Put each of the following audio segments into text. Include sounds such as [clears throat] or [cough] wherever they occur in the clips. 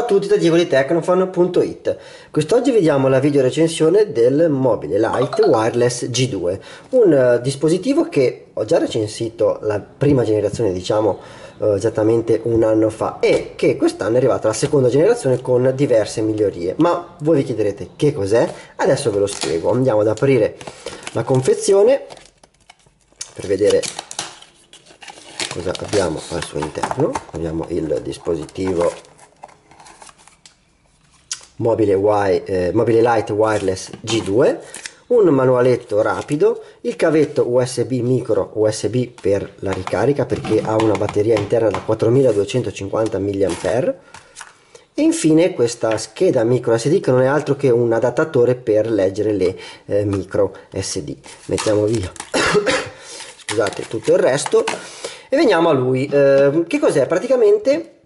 Ciao a tutti da Diego di Tecnofan.it Quest'oggi vediamo la video recensione del mobile Lite Wireless G2 un eh, dispositivo che ho già recensito la prima generazione diciamo eh, esattamente un anno fa e che quest'anno è arrivata la seconda generazione con diverse migliorie ma voi vi chiederete che cos'è? Adesso ve lo spiego andiamo ad aprire la confezione per vedere cosa abbiamo al suo interno abbiamo il dispositivo mobile, wi- eh, mobile Light Wireless G2, un manualetto rapido, il cavetto USB micro USB per la ricarica perché ha una batteria interna da 4250 mAh e infine questa scheda micro SD che non è altro che un adattatore per leggere le eh, micro SD. Mettiamo via [coughs] scusate, tutto il resto e veniamo a lui. Eh, che cos'è? Praticamente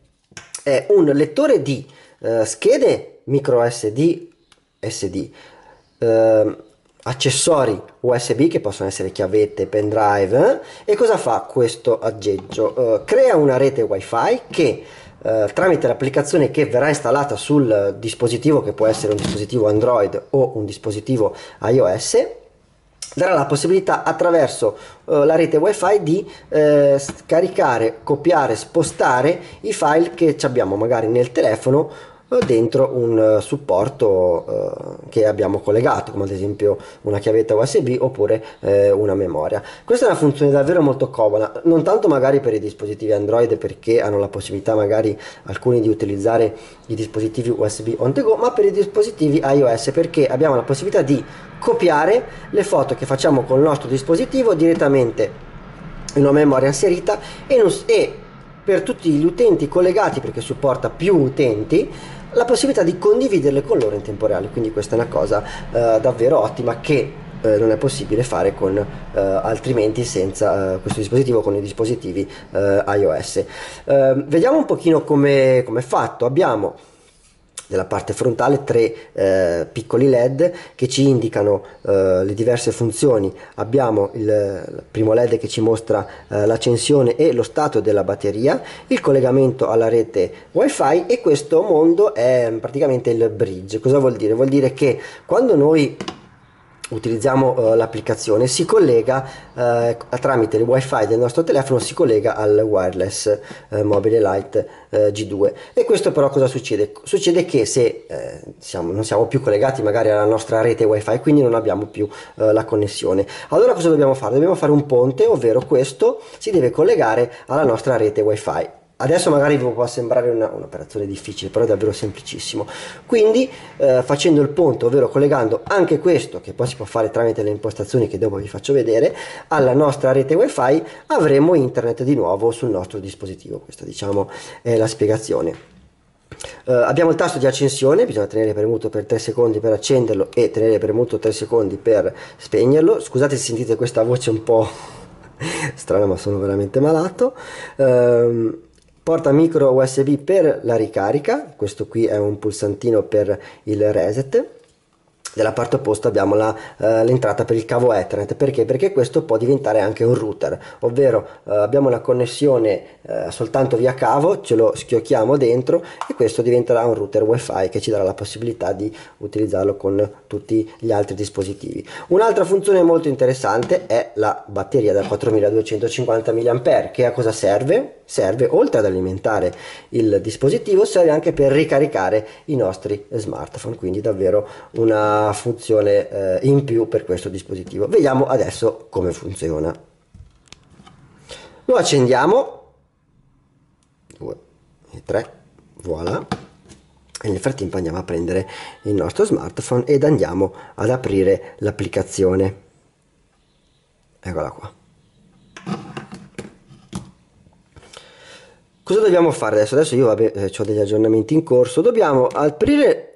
è un lettore di eh, schede micro SD, SD, eh, accessori USB che possono essere chiavette, pendrive eh? e cosa fa questo aggeggio? Eh, crea una rete wifi che eh, tramite l'applicazione che verrà installata sul dispositivo che può essere un dispositivo Android o un dispositivo iOS darà la possibilità attraverso uh, la rete wifi di eh, scaricare, copiare, spostare i file che abbiamo magari nel telefono eh, dentro un eh, supporto eh, che abbiamo collegato, come ad esempio una chiavetta USB oppure eh, una memoria. Questa è una funzione davvero molto comoda, non tanto magari per i dispositivi Android perché hanno la possibilità magari alcuni di utilizzare i dispositivi USB on the go, ma per i dispositivi iOS perché abbiamo la possibilità di copiare le foto che facciamo con il nostro dispositivo direttamente in una memoria inserita e, non, e per tutti gli utenti collegati perché supporta più utenti la possibilità di condividerle con loro in tempo reale, quindi questa è una cosa eh, davvero ottima che eh, non è possibile fare con, eh, altrimenti senza eh, questo dispositivo con i dispositivi eh, iOS. Ehm, vediamo un pochino come è fatto. Abbiamo della parte frontale tre eh, piccoli led che ci indicano eh, le diverse funzioni abbiamo il, il primo led che ci mostra eh, l'accensione e lo stato della batteria il collegamento alla rete wifi e questo mondo è praticamente il bridge cosa vuol dire vuol dire che quando noi utilizziamo eh, l'applicazione, si collega eh, tramite il wifi del nostro telefono, si collega al wireless eh, mobile light eh, G2. E questo però cosa succede? Succede che se eh, siamo, non siamo più collegati magari alla nostra rete wifi, quindi non abbiamo più eh, la connessione. Allora cosa dobbiamo fare? Dobbiamo fare un ponte, ovvero questo si deve collegare alla nostra rete wifi Adesso magari vi può sembrare una, un'operazione difficile, però è davvero semplicissimo. Quindi eh, facendo il ponte, ovvero collegando anche questo, che poi si può fare tramite le impostazioni che dopo vi faccio vedere, alla nostra rete wifi, avremo internet di nuovo sul nostro dispositivo. Questa diciamo è la spiegazione. Uh, abbiamo il tasto di accensione, bisogna tenere premuto per 3 secondi per accenderlo e tenere premuto 3 secondi per spegnerlo. Scusate se sentite questa voce un po' [laughs] strana, ma sono veramente malato. Uh, porta micro USB per la ricarica, questo qui è un pulsantino per il reset della parte opposta abbiamo la, eh, l'entrata per il cavo Ethernet perché? perché questo può diventare anche un router ovvero eh, abbiamo una connessione eh, soltanto via cavo ce lo schiocchiamo dentro e questo diventerà un router wifi che ci darà la possibilità di utilizzarlo con tutti gli altri dispositivi un'altra funzione molto interessante è la batteria da 4250 mAh che a cosa serve? serve oltre ad alimentare il dispositivo serve anche per ricaricare i nostri smartphone quindi davvero una funzione eh, in più per questo dispositivo. Vediamo adesso come funziona. Lo accendiamo. 2 e 3. Voilà. E nel frattempo andiamo a prendere il nostro smartphone ed andiamo ad aprire l'applicazione. Eccola qua. Cosa dobbiamo fare adesso? Adesso io vabbè, eh, ho degli aggiornamenti in corso. Dobbiamo aprire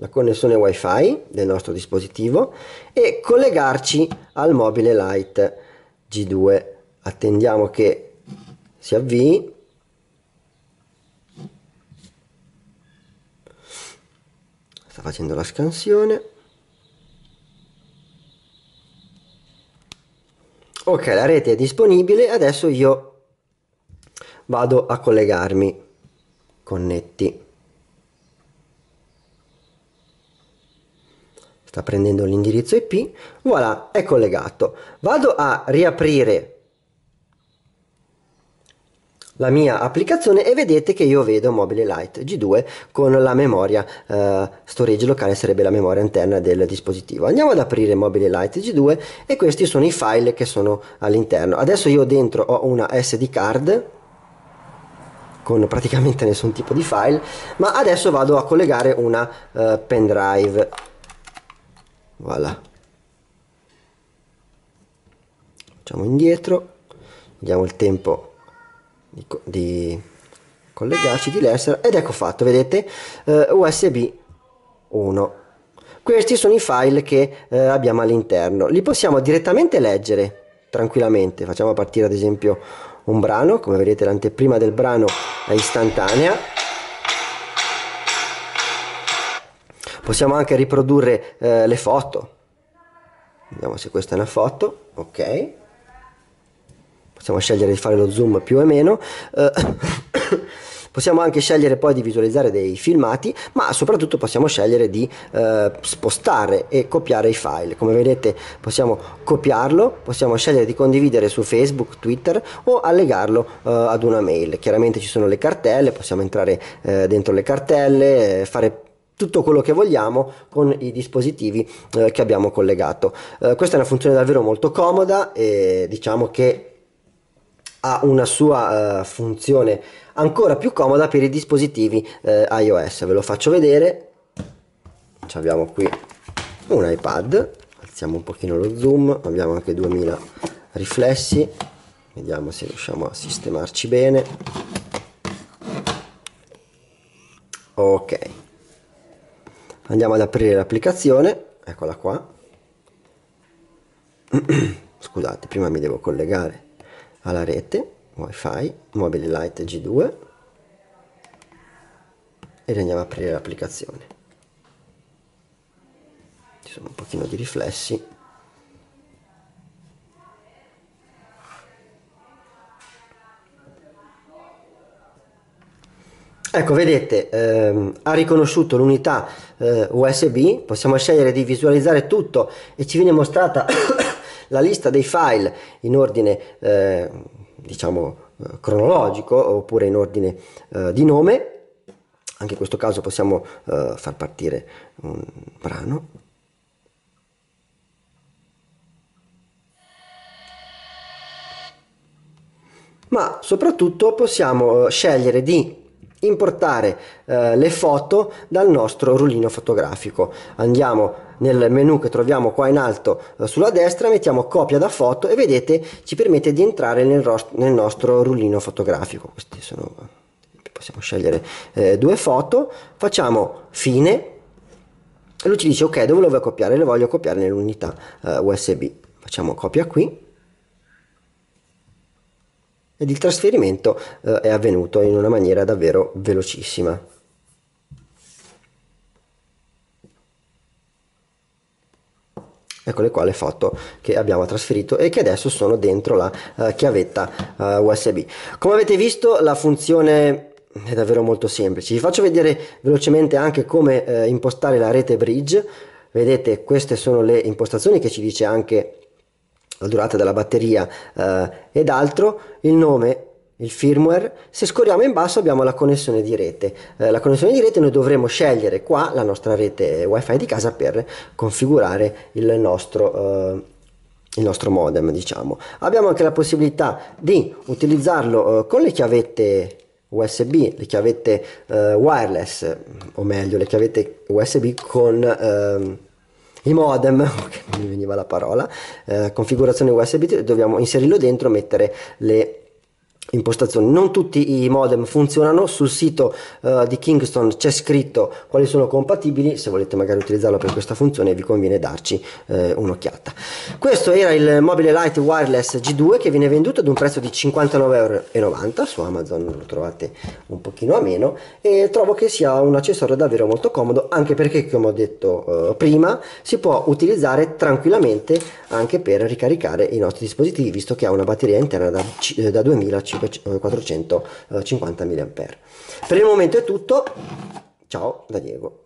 la connessione wifi del nostro dispositivo e collegarci al mobile light G2 attendiamo che si avvii sta facendo la scansione ok la rete è disponibile adesso io vado a collegarmi connetti sta prendendo l'indirizzo IP, voilà, è collegato. Vado a riaprire la mia applicazione e vedete che io vedo Mobile Lite G2 con la memoria eh, storage locale sarebbe la memoria interna del dispositivo andiamo ad aprire Mobile Lite G2 e questi sono i file che sono all'interno adesso io dentro ho una SD card con praticamente [laughs] nessun tipo di file ma adesso vado a collegare una eh, pendrive voilà facciamo indietro diamo il tempo di, di collegarci di l'essere ed ecco fatto vedete uh, eh, usb 1 questi sono i file che uh, abbiamo all'interno li possiamo direttamente leggere tranquillamente facciamo partire ad esempio un brano come vedete l'anteprima del brano è istantanea Possiamo anche riprodurre eh, le foto. Vediamo se questa è una foto. Ok. Possiamo scegliere di fare lo zoom più o meno. Eh, [coughs] possiamo anche scegliere poi di visualizzare dei filmati, ma soprattutto possiamo scegliere di eh, spostare e copiare i file. Come vedete possiamo copiarlo, possiamo scegliere di condividere su Facebook, Twitter o allegarlo eh, ad una mail. Chiaramente ci sono le cartelle, possiamo entrare eh, dentro le cartelle, eh, fare tutto quello che vogliamo con i dispositivi eh, che abbiamo collegato. Eh, questa è una funzione davvero molto comoda e diciamo che ha una sua eh, funzione ancora più comoda per i dispositivi eh, iOS. Ve lo faccio vedere. Ci abbiamo qui un iPad, alziamo un pochino lo zoom, abbiamo anche 2000 riflessi, vediamo se riusciamo a sistemarci bene. Ok, andiamo ad aprire l'applicazione eccola qua [clears throat] scusate prima mi devo collegare alla rete wifi mobile light g2 e andiamo ad aprire l'applicazione ci sono un pochino di riflessi Ecco, vedete, ehm, ha riconosciuto l'unità eh, USB, possiamo scegliere di visualizzare tutto e ci viene mostrata [coughs] la lista dei file in ordine, eh, diciamo, eh, cronologico oppure in ordine eh, di nome. Anche in questo caso possiamo eh, far partire un brano. Ma soprattutto possiamo eh, scegliere di importare eh, le foto dal nostro rullino fotografico. Andiamo nel menu che troviamo qua in alto eh, sulla destra, mettiamo copia da foto e vedete ci permette di entrare nel, nel nostro rullino fotografico. Queste sono, possiamo scegliere eh, due foto, facciamo fine e lui ci dice ok dove lo voglio copiare? Le voglio copiare nell'unità eh, USB. Facciamo copia qui ed il trasferimento eh, è avvenuto in una maniera davvero velocissima. Eccole qua le foto che abbiamo trasferito e che adesso sono dentro la eh, chiavetta eh, USB. Come avete visto la funzione è davvero molto semplice. Vi faccio vedere velocemente anche come eh, impostare la rete bridge. Vedete queste sono le impostazioni che ci dice anche la durata della batteria eh, ed altro, il nome il firmware, se scorriamo in basso abbiamo la connessione di rete. Eh, la connessione di rete noi dovremo scegliere qua la nostra rete wifi di casa per configurare il nostro, eh, il nostro modem diciamo. Abbiamo anche la possibilità di utilizzarlo eh, con le chiavette USB, le chiavette eh, wireless o meglio le chiavette USB con ehm, i modem, che [laughs] mi veniva la parola, eh, configurazione USB, dobbiamo inserirlo dentro, mettere le impostazioni. Non tutti i modem funzionano, sul sito uh, di Kingston c'è scritto quali sono compatibili, se volete magari utilizzarlo per questa funzione vi conviene darci eh, un'occhiata. Questo era il Mobile Light Wireless G2 che viene venduto ad un prezzo di 59,90€ su Amazon, lo trovate un pochino a meno e trovo che sia un accessorio davvero molto comodo anche perché come ho detto eh, prima si può utilizzare tranquillamente anche per ricaricare i nostri dispositivi visto che ha una batteria interna da, eh, da 2500 450 eh, mAh. Per il momento è tutto, ciao da Diego.